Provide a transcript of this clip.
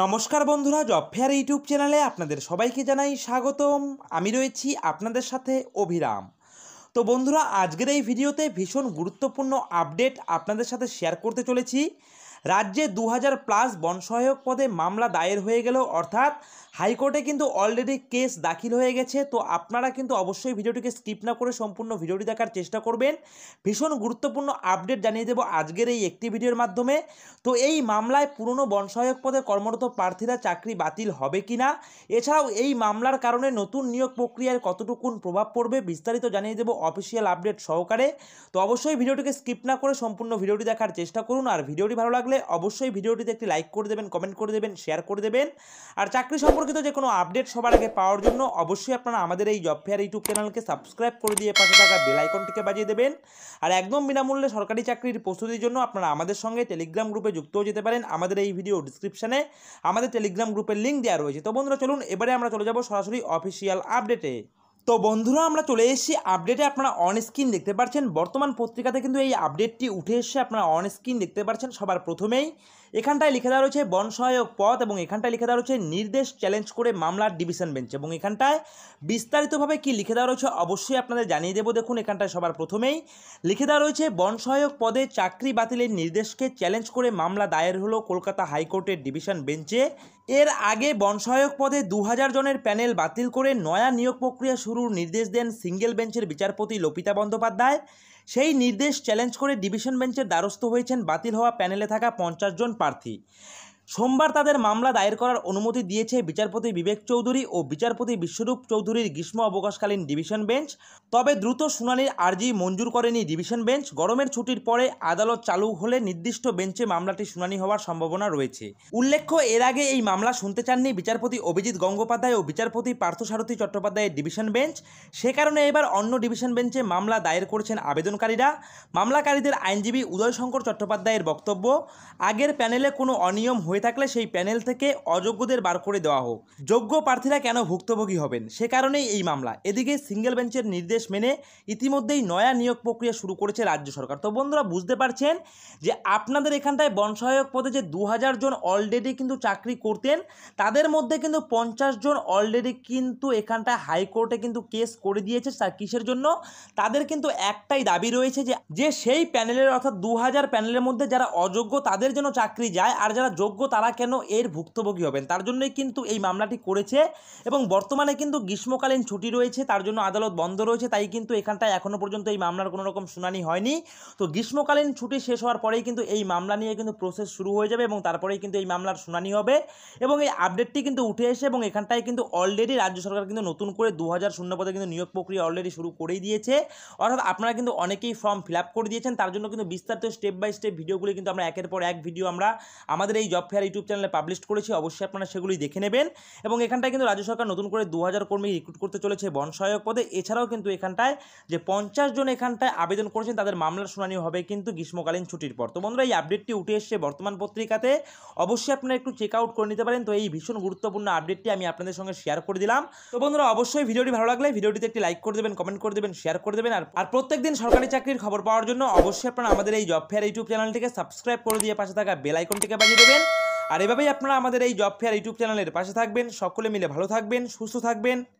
নমস্কার বন্ধুরা job fair YouTube চ্যানেলে আপনাদের সবাইকে জানাই স্বাগতম আমি রয়েছি আপনাদের সাথে অভিরাম তো বন্ধুরা আজকের এই ভিডিওতে ভীষণ গুরুত্বপূর্ণ আপডেট আপনাদের সাথে শেয়ার করতে চলেছি রাজ্যে দু প্লাস বন সহায়ক পদে মামলা দায়ের হয়ে গেল অর্থাৎ হাইকোর্টে কিন্তু অলরেডি কেস দাখিল হয়ে গেছে তো আপনারা কিন্তু অবশ্যই ভিডিওটিকে স্কিপ না করে সম্পূর্ণ ভিডিওটি দেখার চেষ্টা করবেন ভীষণ গুরুত্বপূর্ণ আপডেট জানিয়ে দেব আজকের এই একটি ভিডিওর মাধ্যমে তো এই মামলায় পুরনো বন সহায়ক পদে কর্মরত প্রার্থীরা চাকরি বাতিল হবে কি না এছাড়াও এই মামলার কারণে নতুন নিয়োগ প্রক্রিয়ায় কতটুকুন প্রভাব পড়বে বিস্তারিত জানিয়ে দেব অফিসিয়াল আপডেট সহকারে তো অবশ্যই ভিডিওটিকে স্কিপ না করে সম্পূর্ণ ভিডিওটি দেখার চেষ্টা করুন আর ভিডিওটি ভালো লাগলে হলে অবশ্যই ভিডিওটিতে একটি লাইক করে দেবেন কমেন্ট করে দেবেন শেয়ার করে দেবেন আর চাকরি সম্পর্কিত যে কোনো আপডেট সবার আগে পাওয়ার জন্য অবশ্যই আপনারা আমাদের এই জব ফেয়ার ইউটিউব চ্যানেলকে সাবস্ক্রাইব করে দিয়ে পাশে থাকা বেলাইকনটিকে বাজিয়ে দেবেন আর একদম বিনামূল্যে সরকারি চাকরির প্রস্তুতির জন্য আপনারা আমাদের সঙ্গে টেলিগ্রাম গ্রুপে যুক্ত হয়ে যেতে পারেন আমাদের এই ভিডিও ডিসক্রিপশানে আমাদের টেলিগ্রাম গ্রুপের লিঙ্ক দেওয়া রয়েছে তো বন্ধুরা চলুন এবারে আমরা চলে যাব সরাসরি অফিসিয়াল আপডেটে তো বন্ধুরা আমরা চলে এসেছি আপডেটে আপনারা অন স্ক্রিন দেখতে পাচ্ছেন বর্তমান পত্রিকাতে কিন্তু এই আপডেটটি উঠে এসে আপনারা অন স্ক্রিন দেখতে পাচ্ছেন সবার প্রথমেই এখানটায় লিখে দেওয়া রয়েছে বন সহায়ক পদ এবং এখানটায় লিখে দেওয়া রয়েছে নির্দেশ চ্যালেঞ্জ করে মামলার ডিভিশন বেঞ্চ এবং এখানটায় বিস্তারিতভাবে কি লিখে দেওয়া রয়েছে অবশ্যই আপনাদের জানিয়ে দেবো দেখুন এখানটায় সবার প্রথমেই লিখে দেওয়া রয়েছে বন সহায়ক পদে চাকরি বাতিলের নির্দেশকে চ্যালেঞ্জ করে মামলা দায়ের হলো কলকাতা হাইকোর্টের ডিভিশন বেঞ্চে এর আগে বন সহায়ক পদে দু জনের প্যানেল বাতিল করে নয়া নিয়োগ প্রক্রিয়া শুরু শুরুর নির্দেশ দেন সিঙ্গেল বেঞ্চের বিচারপতি লোপিতা বন্দ্যোপাধ্যায় সেই নির্দেশ চ্যালেঞ্জ করে ডিভিশন বেঞ্চের দ্বারস্থ হয়েছেন বাতিল হওয়া প্যানেলে থাকা পঞ্চাশ জন প্রার্থী সোমবার তাদের মামলা দায়ের করার অনুমতি দিয়েছে বিচারপতি বিবেক চৌধুরী ও বিচারপতি বিশ্বরূপ চৌধুরীর গ্রীষ্ম অবকাশকালীন ডিভিশন বেঞ্চ তবে দ্রুত শুনানির আর্জি মঞ্জুর করেনি ডিভিশন বেঞ্চ গরমের ছুটির পরে আদালত চালু হলে নির্দিষ্ট বেঞ্চে মামলাটি শুনানি হওয়ার সম্ভাবনা রয়েছে উল্লেখ্য এর আগে এই মামলা শুনতে চাননি বিচারপতি অভিজিৎ গঙ্গোপাধ্যায় ও বিচারপতি পার্থসারথী চট্টোপাধ্যায়ের ডিভিশন বেঞ্চ সে কারণে এবার অন্য ডিভিশন বেঞ্চে মামলা দায়ের করেছেন আবেদনকারীরা মামলাকারীদের আইনজীবী উদয়শঙ্কর চট্টোপাধ্যায়ের বক্তব্য আগের প্যানেলে কোনো অনিয়ম হয়ে হয়ে থাকলে সেই প্যানেল থেকে অযোগ্যদের বার করে দেওয়া হোক যোগ্য প্রার্থীরা কেন ভুক্তভোগী হবেন সে কারণেই এই মামলা এদিকে সিঙ্গেল বেঞ্চের নির্দেশ মেনে ইতিমধ্যেই নয়া নিয়োগ প্রক্রিয়া শুরু করেছে রাজ্য সরকার তো বন্ধুরা বুঝতে পারছেন যে আপনাদের এখানটায় বনসহায়ক পদে যে দু জন অলরেডি কিন্তু চাকরি করতেন তাদের মধ্যে কিন্তু পঞ্চাশ জন অলরেডি কিন্তু এখানটায় হাইকোর্টে কিন্তু কেস করে দিয়েছে কিসের জন্য তাদের কিন্তু একটাই দাবি রয়েছে যে যে সেই প্যানেলের অর্থাৎ দু প্যানেলের মধ্যে যারা অযোগ্য তাদের যেন চাকরি যায় আর যারা যোগ্য তারা কেন এর ভুক্তভোগী হবেন তার জন্যই কিন্তু এই মামলাটি করেছে এবং বর্তমানে কিন্তু গ্রীষ্মকালীন ছুটি রয়েছে তার জন্য আদালত বন্ধ রয়েছে তাই কিন্তু এখানটায় এখনও পর্যন্ত এই মামলার কোনো রকম শুনানি হয়নি তো গ্রীষ্মকালীন ছুটি শেষ হওয়ার পরেই কিন্তু এই মামলা নিয়ে কিন্তু প্রসেস শুরু হয়ে যাবে এবং তারপরেই কিন্তু এই মামলার শুনানি হবে এবং এই আপডেটটি কিন্তু উঠে এসে এবং এখানটায় কিন্তু অলরেডি রাজ্য সরকার কিন্তু নতুন করে দু হাজার শূন্য পদে কিন্তু নিয়োগ প্রক্রিয়া অলরেডি শুরু করেই দিয়েছে অর্থাৎ আপনারা কিন্তু অনেকেই ফর্ম ফিল করে দিয়েছেন তার জন্য কিন্তু বিস্তারিত স্টেপ বাই স্টেপ ভিডিওগুলি কিন্তু আমরা একের পর এক ভিডিও আমরা আমাদের এই জব অ্যাফেয়ার ইউটিউব চ্যানেলে পাবলিশ করেছি অবশ্যই আপনারা সেগুলি দেখে নেবেন এবং এখানটায় কিন্তু রাজ্য সরকার নতুন করে দু হাজার কর্মী রিক্রুট করতে চলেছে বন সহায়ক পদে এছাড়াও কিন্তু এখানটায় যে পঞ্চাশ জন এখানটায় আবেদন করেছেন তাদের মামলার শুনানি হবে কিন্তু গ্রীষ্মকালীন ছুটির পর তো বন্ধুরা এই আপডেটটি উঠে এসছে বর্তমান পত্রিকাতে অবশ্যই আপনারা একটু চেক আউট করে নিতে পারেন তো এই ভীষণ গুরুত্বপূর্ণ আপডেটটি আমি আপনাদের সঙ্গে শেয়ার করে দিলাম তো বন্ধুরা অবশ্যই ভিডিওটি ভালো লাগলে ভিডিওটিতে একটি লাইক করে দেবেন কমেন্ট করে দেবেন শেয়ার করে দেবেন আর প্রত্যেক দিন সরকারি চাকরির খবর পাওয়ার জন্য অবশ্যই আপনারা আমাদের এই জব ফেয়ার ইউটিউব চ্যানেলটিকে সাবস্ক্রাইব করে দিয়ে পাশে থাকা বেল আইকনটিকে বাজিয়ে দেবেন আর এভাবেই আপনারা আমাদের এই জব ফেয়ার ইউটিউব চ্যানেলের পাশে থাকবেন সকলে মিলে ভালো থাকবেন সুস্থ থাকবেন